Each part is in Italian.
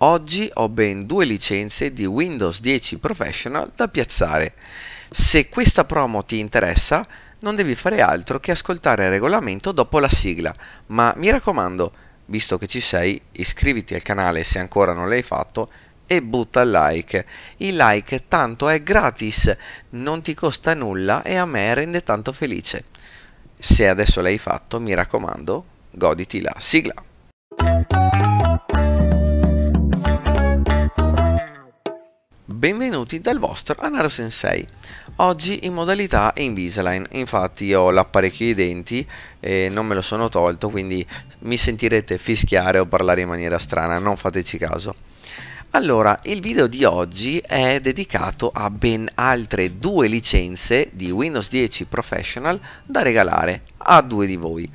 Oggi ho ben due licenze di Windows 10 Professional da piazzare. Se questa promo ti interessa, non devi fare altro che ascoltare il regolamento dopo la sigla, ma mi raccomando, visto che ci sei, iscriviti al canale se ancora non l'hai fatto e butta il like. Il like tanto è gratis, non ti costa nulla e a me rende tanto felice. Se adesso l'hai fatto, mi raccomando, goditi la sigla. benvenuti dal vostro Anaro Sensei. Oggi in modalità Invisalign, infatti io ho l'apparecchio ai denti e non me lo sono tolto, quindi mi sentirete fischiare o parlare in maniera strana, non fateci caso. Allora, il video di oggi è dedicato a ben altre due licenze di Windows 10 Professional da regalare a due di voi.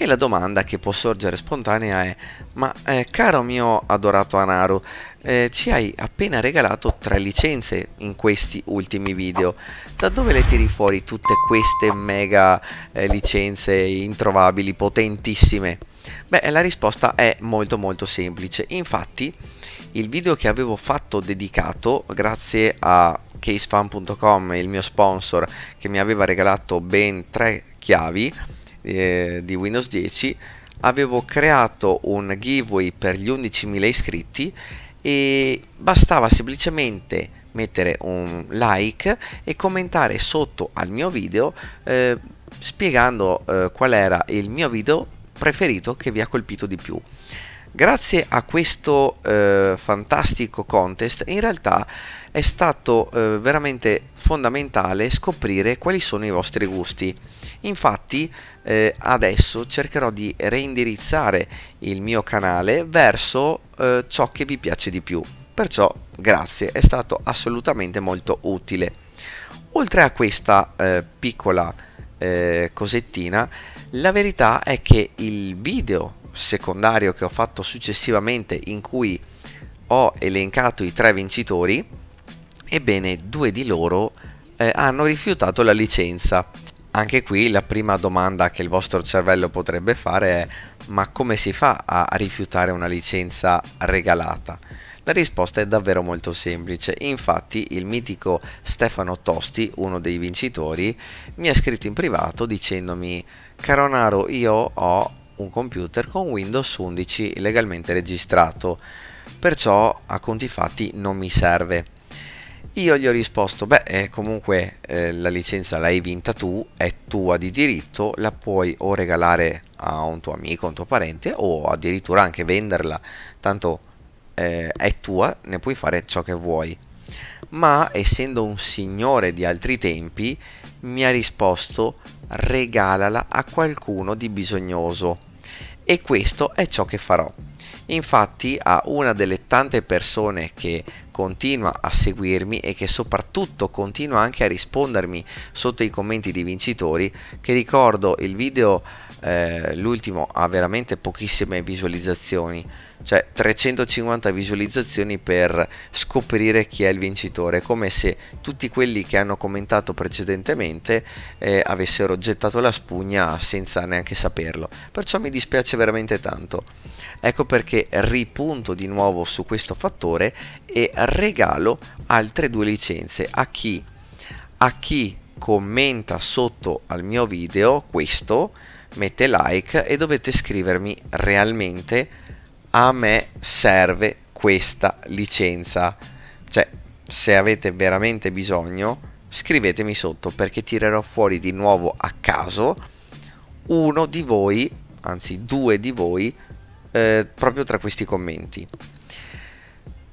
E la domanda che può sorgere spontanea è, ma eh, caro mio adorato Anaru, eh, ci hai appena regalato tre licenze in questi ultimi video, da dove le tiri fuori tutte queste mega eh, licenze introvabili, potentissime? Beh, la risposta è molto molto semplice, infatti il video che avevo fatto dedicato grazie a casefan.com, il mio sponsor, che mi aveva regalato ben tre chiavi, eh, di Windows 10 avevo creato un giveaway per gli 11.000 iscritti e bastava semplicemente mettere un like e commentare sotto al mio video eh, spiegando eh, qual era il mio video preferito che vi ha colpito di più. Grazie a questo eh, fantastico contest in realtà è stato eh, veramente fondamentale scoprire quali sono i vostri gusti. Infatti eh, adesso cercherò di reindirizzare il mio canale verso eh, ciò che vi piace di più. Perciò grazie, è stato assolutamente molto utile. Oltre a questa eh, piccola eh, cosettina, la verità è che il video secondario che ho fatto successivamente in cui ho elencato i tre vincitori Ebbene, due di loro eh, hanno rifiutato la licenza. Anche qui la prima domanda che il vostro cervello potrebbe fare è ma come si fa a rifiutare una licenza regalata? La risposta è davvero molto semplice, infatti il mitico Stefano Tosti, uno dei vincitori, mi ha scritto in privato dicendomi caro Naro io ho un computer con Windows 11 legalmente registrato, perciò a conti fatti non mi serve. Io gli ho risposto, beh, eh, comunque eh, la licenza l'hai vinta tu, è tua di diritto, la puoi o regalare a un tuo amico, un tuo parente, o addirittura anche venderla, tanto eh, è tua, ne puoi fare ciò che vuoi. Ma essendo un signore di altri tempi, mi ha risposto, regalala a qualcuno di bisognoso. E questo è ciò che farò. Infatti a una delle tante persone che continua a seguirmi e che soprattutto continua anche a rispondermi sotto i commenti di vincitori che ricordo il video eh, l'ultimo ha veramente pochissime visualizzazioni cioè 350 visualizzazioni per scoprire chi è il vincitore, come se tutti quelli che hanno commentato precedentemente eh, avessero gettato la spugna senza neanche saperlo. Perciò mi dispiace veramente tanto. Ecco perché ripunto di nuovo su questo fattore e regalo altre due licenze a chi a chi commenta sotto al mio video questo mette like e dovete scrivermi realmente a me serve questa licenza. Cioè, se avete veramente bisogno, scrivetemi sotto perché tirerò fuori di nuovo a caso uno di voi, anzi due di voi, eh, proprio tra questi commenti.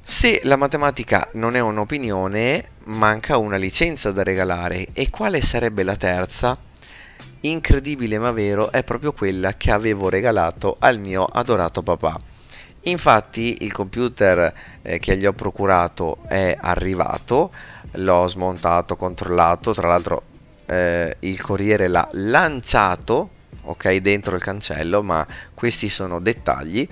Se la matematica non è un'opinione, manca una licenza da regalare. E quale sarebbe la terza? Incredibile ma vero, è proprio quella che avevo regalato al mio adorato papà. Infatti il computer eh, che gli ho procurato è arrivato, l'ho smontato, controllato, tra l'altro eh, il corriere l'ha lanciato, ok, dentro il cancello, ma questi sono dettagli.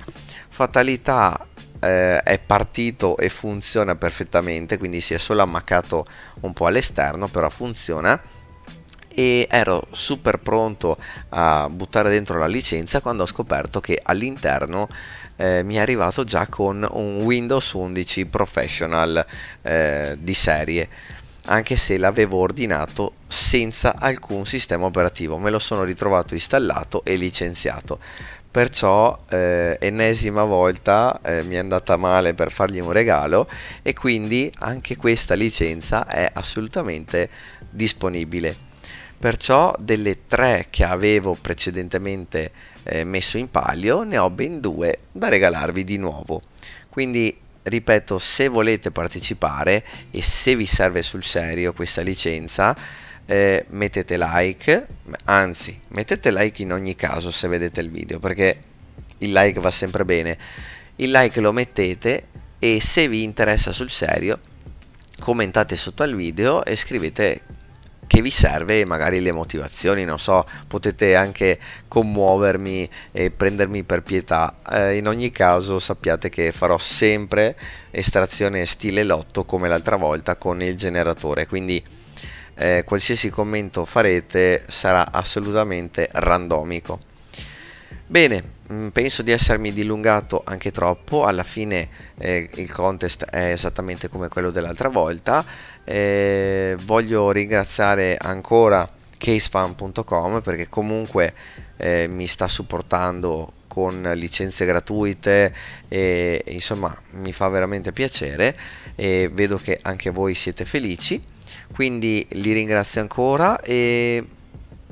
Fatalità eh, è partito e funziona perfettamente, quindi si è solo ammaccato un po' all'esterno, però funziona e ero super pronto a buttare dentro la licenza quando ho scoperto che all'interno eh, mi è arrivato già con un Windows 11 Professional eh, di serie anche se l'avevo ordinato senza alcun sistema operativo me lo sono ritrovato installato e licenziato perciò eh, ennesima volta eh, mi è andata male per fargli un regalo e quindi anche questa licenza è assolutamente disponibile perciò delle tre che avevo precedentemente eh, messo in palio, ne ho ben due da regalarvi di nuovo. Quindi ripeto, se volete partecipare e se vi serve sul serio questa licenza, eh, mettete like, anzi, mettete like in ogni caso se vedete il video, perché il like va sempre bene. Il like lo mettete e se vi interessa sul serio, commentate sotto al video e scrivete che vi serve e magari le motivazioni, non so, potete anche commuovermi e prendermi per pietà. Eh, in ogni caso sappiate che farò sempre estrazione stile lotto come l'altra volta con il generatore, quindi eh, qualsiasi commento farete sarà assolutamente randomico. Bene, mm, penso di essermi dilungato anche troppo, alla fine eh, il contest è esattamente come quello dell'altra volta, eh, voglio ringraziare ancora casefan.com perché comunque eh, mi sta supportando con licenze gratuite e insomma mi fa veramente piacere e vedo che anche voi siete felici quindi li ringrazio ancora e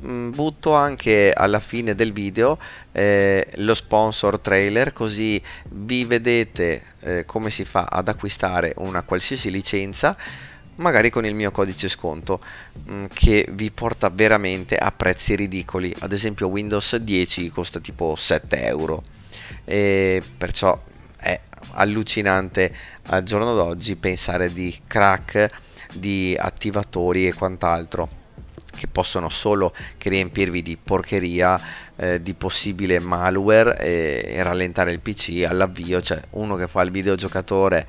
mm, butto anche alla fine del video eh, lo sponsor trailer così vi vedete eh, come si fa ad acquistare una qualsiasi licenza magari con il mio codice sconto mm, che vi porta veramente a prezzi ridicoli ad esempio Windows 10 costa tipo 7 euro e perciò è allucinante al giorno d'oggi pensare di crack di attivatori e quant'altro che possono solo che riempirvi di porcheria, eh, di possibile malware e, e rallentare il PC all'avvio, cioè uno che fa il videogiocatore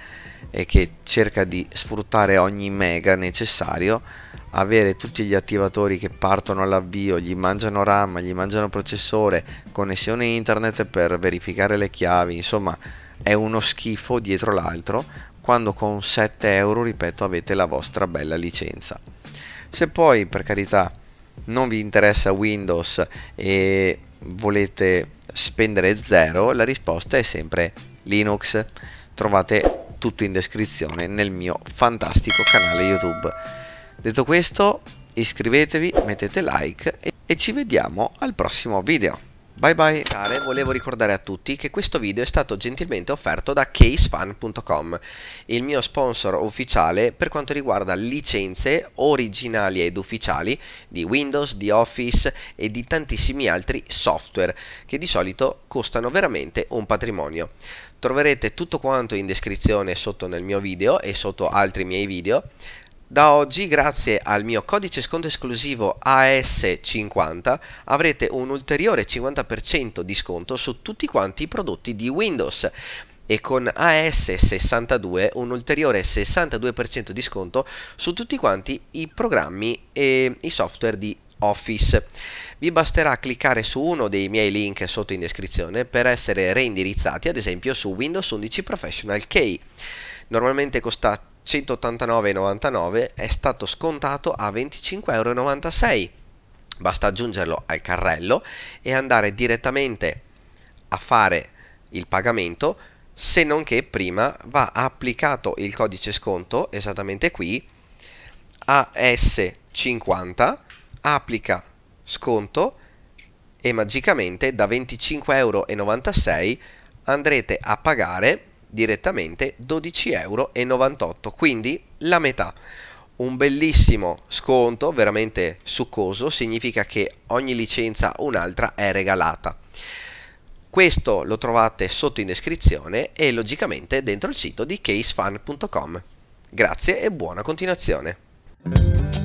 e che cerca di sfruttare ogni mega necessario, avere tutti gli attivatori che partono all'avvio, gli mangiano RAM, gli mangiano processore, connessione internet per verificare le chiavi, insomma è uno schifo dietro l'altro quando con 7 euro, ripeto, avete la vostra bella licenza. Se poi, per carità, non vi interessa Windows e volete spendere zero, la risposta è sempre Linux. Trovate tutto in descrizione nel mio fantastico canale YouTube. Detto questo, iscrivetevi, mettete like e ci vediamo al prossimo video. Bye bye volevo ricordare a tutti che questo video è stato gentilmente offerto da casefan.com, il mio sponsor ufficiale per quanto riguarda licenze originali ed ufficiali di Windows, di Office e di tantissimi altri software che di solito costano veramente un patrimonio. Troverete tutto quanto in descrizione sotto nel mio video e sotto altri miei video. Da oggi, grazie al mio codice sconto esclusivo AS50, avrete un ulteriore 50% di sconto su tutti quanti i prodotti di Windows e con AS62 un ulteriore 62% di sconto su tutti quanti i programmi e i software di Office. Vi basterà cliccare su uno dei miei link sotto in descrizione per essere reindirizzati ad esempio su Windows 11 Professional Key. Normalmente costa 189,99 è stato scontato a 25,96 euro. Basta aggiungerlo al carrello e andare direttamente a fare il pagamento, se non che prima va applicato il codice sconto, esattamente qui, AS50, applica sconto e magicamente da 25,96 euro andrete a pagare direttamente 12,98 euro, quindi la metà. Un bellissimo sconto, veramente succoso, significa che ogni licenza un'altra è regalata. Questo lo trovate sotto in descrizione e logicamente dentro il sito di casefan.com. Grazie e buona continuazione.